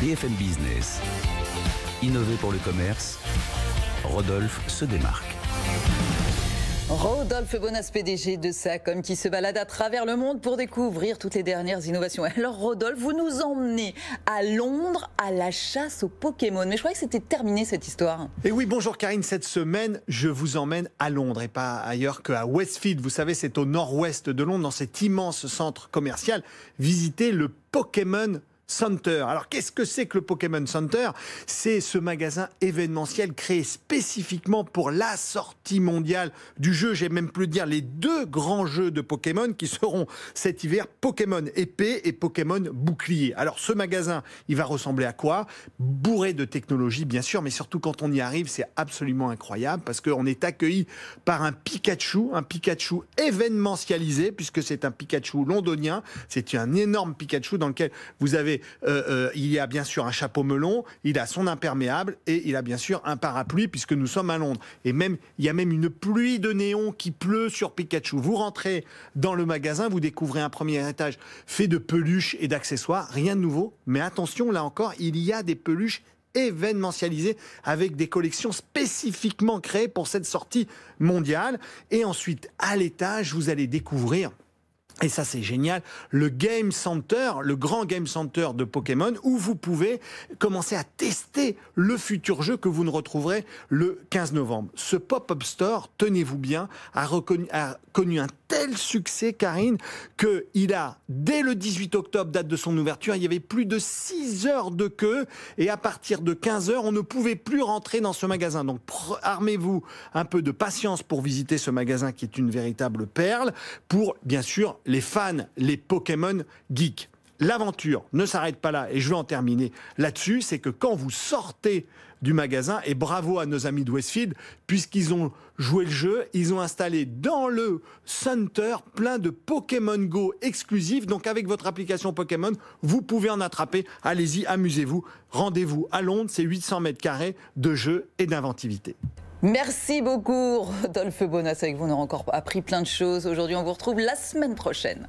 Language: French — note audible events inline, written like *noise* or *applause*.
BFM Business. Innover pour le commerce, Rodolphe se démarque. Rodolphe Bonas, PDG de SACOM, qui se balade à travers le monde pour découvrir toutes les dernières innovations. *laughs* Alors, Rodolphe, vous nous emmenez à Londres à la chasse aux Pokémon. Mais je croyais que c'était terminé cette histoire. Et eh oui, bonjour Karine. Cette semaine, je vous emmène à Londres et pas ailleurs qu'à Westfield. Vous savez, c'est au nord-ouest de Londres, dans cet immense centre commercial. visiter le Pokémon Center. Alors qu'est-ce que c'est que le Pokémon Center C'est ce magasin événementiel créé spécifiquement pour la sortie mondiale du jeu, j'ai même plus dire les deux grands jeux de Pokémon qui seront cet hiver Pokémon épée et Pokémon bouclier. Alors ce magasin, il va ressembler à quoi Bourré de technologie bien sûr, mais surtout quand on y arrive, c'est absolument incroyable parce qu'on est accueilli par un Pikachu, un Pikachu événementialisé puisque c'est un Pikachu londonien, c'est un énorme Pikachu dans lequel vous avez euh, euh, il y a bien sûr un chapeau melon, il a son imperméable et il a bien sûr un parapluie puisque nous sommes à Londres. Et même il y a même une pluie de néons qui pleut sur Pikachu. Vous rentrez dans le magasin, vous découvrez un premier étage fait de peluches et d'accessoires, rien de nouveau. Mais attention, là encore, il y a des peluches événementialisées avec des collections spécifiquement créées pour cette sortie mondiale. Et ensuite, à l'étage, vous allez découvrir et ça, c'est génial. Le Game Center, le grand Game Center de Pokémon, où vous pouvez commencer à tester le futur jeu que vous ne retrouverez le 15 novembre. Ce pop-up store, tenez-vous bien, a, reconnu, connu un tel succès, Karine, que il a, dès le 18 octobre, date de son ouverture, il y avait plus de 6 heures de queue. Et à partir de 15 heures, on ne pouvait plus rentrer dans ce magasin. Donc, armez-vous un peu de patience pour visiter ce magasin qui est une véritable perle, pour, bien sûr, les fans, les Pokémon geeks. L'aventure ne s'arrête pas là, et je vais en terminer là-dessus, c'est que quand vous sortez du magasin, et bravo à nos amis de Westfield, puisqu'ils ont joué le jeu, ils ont installé dans le center plein de Pokémon Go exclusifs, donc avec votre application Pokémon, vous pouvez en attraper, allez-y, amusez-vous, rendez-vous à Londres, c'est 800 mètres carrés de jeu et d'inventivité. Merci beaucoup, Dolph Bonas. Avec vous, on a encore appris plein de choses. Aujourd'hui, on vous retrouve la semaine prochaine.